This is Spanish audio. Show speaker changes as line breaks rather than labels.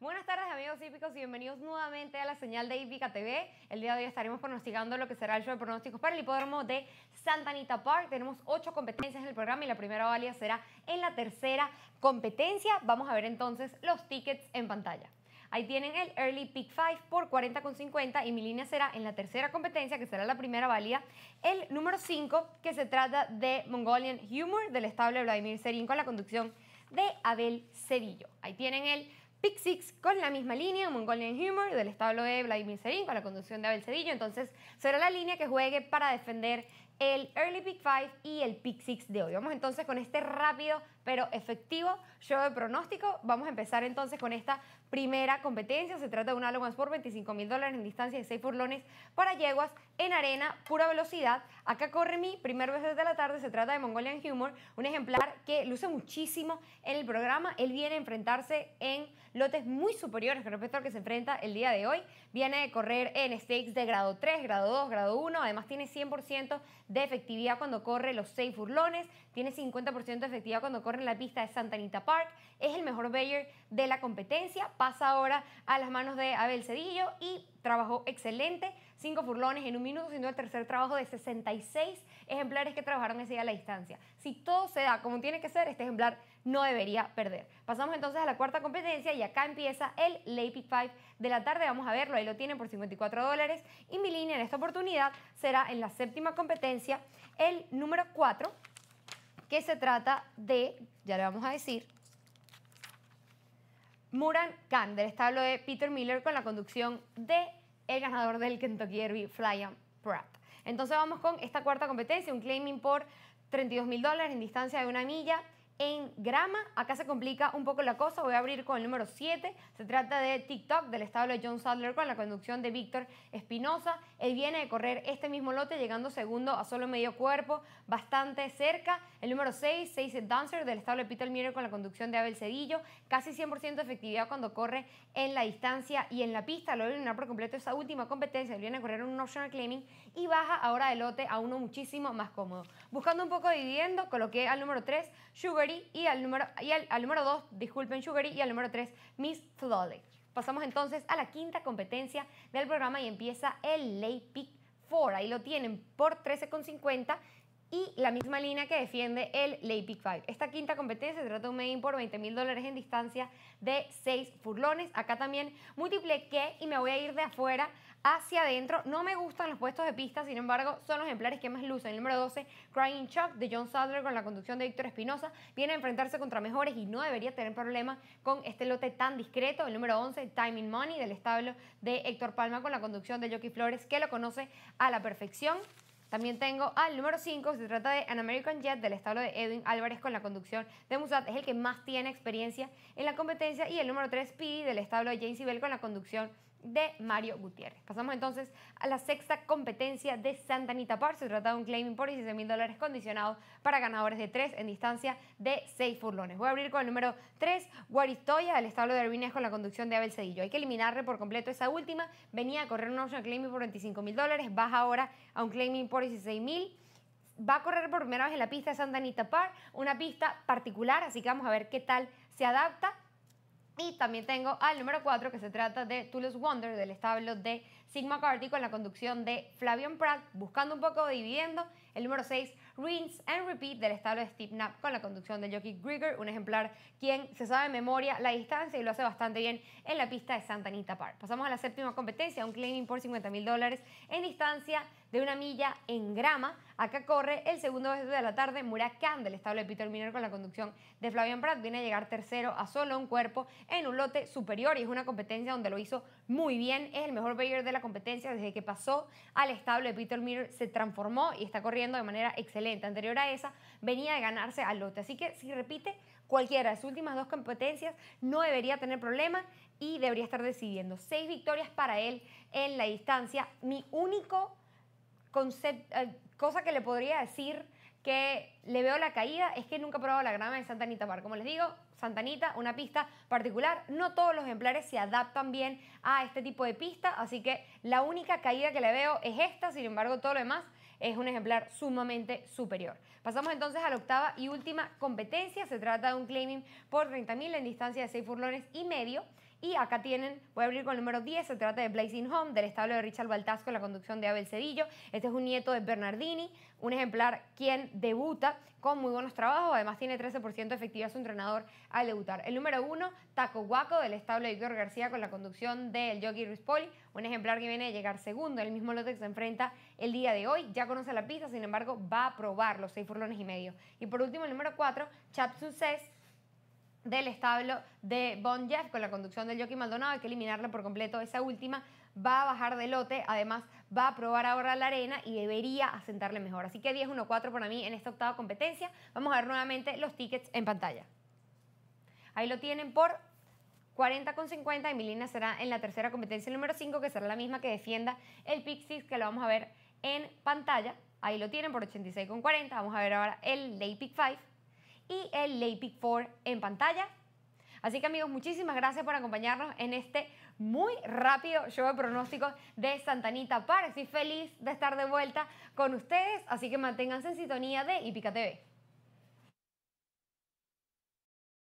Buenas tardes amigos hípicos y bienvenidos nuevamente a la señal de Hípica TV. El día de hoy estaremos pronosticando lo que será el show de pronósticos para el hipódromo de Santanita Park. Tenemos ocho competencias en el programa y la primera válida será en la tercera competencia. Vamos a ver entonces los tickets en pantalla. Ahí tienen el Early Pick 5 por 40,50 y mi línea será en la tercera competencia, que será la primera válida, el número 5, que se trata de Mongolian Humor del estable Vladimir Serín con la conducción de Abel Cedillo. Ahí tienen el Pick Six con la misma línea, Mongolian Humor, del establo de Vladimir Serín con la conducción de Abel Cedillo. Entonces, será la línea que juegue para defender el Early Pick 5 y el Pick 6 de hoy. Vamos entonces con este rápido pero efectivo show de pronóstico. Vamos a empezar entonces con esta primera competencia. Se trata de un Allow por 25 mil dólares en distancia de 6 furlones para yeguas en arena, pura velocidad. Acá corre mi primer vez desde la tarde. Se trata de Mongolian Humor, un ejemplar que luce muchísimo en el programa. Él viene a enfrentarse en lotes muy superiores con respecto al que se enfrenta el día de hoy. Viene a correr en stakes de grado 3, grado 2, grado 1. Además tiene 100% de efectividad cuando corre los seis furlones, tiene 50% de efectividad cuando corre en la pista de Santa Anita Park, es el mejor Bayer de la competencia, pasa ahora a las manos de Abel Cedillo y trabajó excelente, cinco furlones en un minuto, siendo el tercer trabajo de 66 ejemplares que trabajaron ese día a la distancia. Si todo se da como tiene que ser, este ejemplar no debería perder. Pasamos entonces a la cuarta competencia y acá empieza el LAPI five 5 de la tarde. Vamos a verlo, ahí lo tienen por 54 dólares. Y mi línea en esta oportunidad será en la séptima competencia, el número 4, que se trata de, ya le vamos a decir, Muran Khan del establo de Peter Miller con la conducción de el ganador del Kentucky Derby, Flying Pratt. Entonces vamos con esta cuarta competencia, un claiming por 32 mil dólares en distancia de una milla en grama. Acá se complica un poco la cosa. Voy a abrir con el número 7. Se trata de TikTok del establo de John Sadler con la conducción de Víctor Espinosa. Él viene de correr este mismo lote, llegando segundo a solo medio cuerpo, bastante cerca. El número 6, 6 Dancer del establo de Peter Miller con la conducción de Abel Cedillo. Casi 100% de efectividad cuando corre en la distancia y en la pista. Lo eliminar por completo esa última competencia. Él viene a correr un optional claiming y baja ahora de lote a uno muchísimo más cómodo. Buscando un poco de dividendo, coloqué al número 3, Sugar y al número y al, número 2, disculpen Sugary y al número 3, Miss Throttle. Pasamos entonces a la quinta competencia del programa y empieza el Late Pick 4. Ahí lo tienen por 13,50 y la misma línea que defiende el Late pick 5, Esta quinta competencia se trata de un main por 20 mil dólares en distancia de 6 furlones. Acá también que y me voy a ir de afuera hacia adentro. No me gustan los puestos de pista, sin embargo, son los ejemplares que más lucen. El número 12, Crying Chuck, de John Sadler, con la conducción de Víctor Espinosa, viene a enfrentarse contra mejores y no debería tener problema con este lote tan discreto. El número 11, Timing Money, del establo de Héctor Palma, con la conducción de Jockey Flores, que lo conoce a la perfección. También tengo al ah, número 5, se trata de An American Jet del establo de Edwin Álvarez con la conducción de Musat, es el que más tiene experiencia en la competencia. Y el número 3, P del establo de James Bell con la conducción de Mario Gutiérrez. Pasamos entonces a la sexta competencia de Santa Anita Park. Se trata de un claiming por 16 mil dólares condicionado para ganadores de 3 en distancia de 6 furlones. Voy a abrir con el número 3, Guaristoya, del establo de Arvines con la conducción de Abel Cedillo. Hay que eliminarle por completo esa última. Venía a correr un option claiming por 25 mil dólares, baja ahora a un claiming por 16 mil va a correr por primera vez en la pista de Santa Anita Park, una pista particular, así que vamos a ver qué tal se adapta. Y también tengo al número 4 que se trata de Toulouse Wonder del establo de Sigma McCarthy con la conducción de Flavion Pratt, buscando un poco dividiendo El número 6, Rinse and Repeat del establo de Steve Knapp con la conducción de Jockey Grigger, un ejemplar quien se sabe de memoria la distancia y lo hace bastante bien en la pista de Santa Anita Park. Pasamos a la séptima competencia, un claiming por 50 mil dólares en distancia de una milla en grama. Acá corre el segundo de la tarde Murat Khan del establo de Peter Miner con la conducción de Flavion Pratt. Viene a llegar tercero a solo un cuerpo en un lote superior y es una competencia donde lo hizo muy bien. Es el mejor player de la competencia desde que pasó al establo de Peter Miller se transformó y está corriendo de manera excelente. Anterior a esa, venía de ganarse al lote. Así que si repite cualquiera de sus últimas dos competencias, no debería tener problema y debería estar decidiendo. Seis victorias para él en la distancia. Mi único concepto, eh, cosa que le podría decir que le veo la caída es que nunca he probado la grama de Santa Anita Como les digo, Santa Anita, una pista particular, no todos los ejemplares se adaptan bien a este tipo de pista, así que la única caída que le veo es esta, sin embargo todo lo demás es un ejemplar sumamente superior. Pasamos entonces a la octava y última competencia, se trata de un claiming por 30.000 en distancia de 6 furlones y medio. Y acá tienen, voy a abrir con el número 10, se trata de Blazing Home, del establo de Richard Baltasco, la conducción de Abel Cedillo. Este es un nieto de Bernardini, un ejemplar quien debuta con muy buenos trabajos. Además, tiene 13% de efectividad su entrenador al debutar. El número 1, Taco Guaco, del establo de Igor García, con la conducción del Jockey Ruiz Poli. Un ejemplar que viene a llegar segundo, el mismo lote que se enfrenta el día de hoy. Ya conoce la pista, sin embargo, va a probar los 6 furlones y medio. Y por último, el número 4, Chap Success del establo de Bon Jeff con la conducción del Jockey Maldonado. Hay que eliminarla por completo. Esa última va a bajar de lote. Además, va a probar ahora la arena y debería asentarle mejor. Así que 10-1-4 para mí en esta octava competencia. Vamos a ver nuevamente los tickets en pantalla. Ahí lo tienen por 40 con 50. Emilina será en la tercera competencia número 5, que será la misma que defienda el pixis que lo vamos a ver en pantalla. Ahí lo tienen por 86 con 40. Vamos a ver ahora el Day Pick 5 y el Lapic 4 en pantalla. Así que amigos, muchísimas gracias por acompañarnos en este muy rápido show de pronósticos de Santanita Para Estoy feliz de estar de vuelta con ustedes, así que manténganse en sintonía de Ipica TV.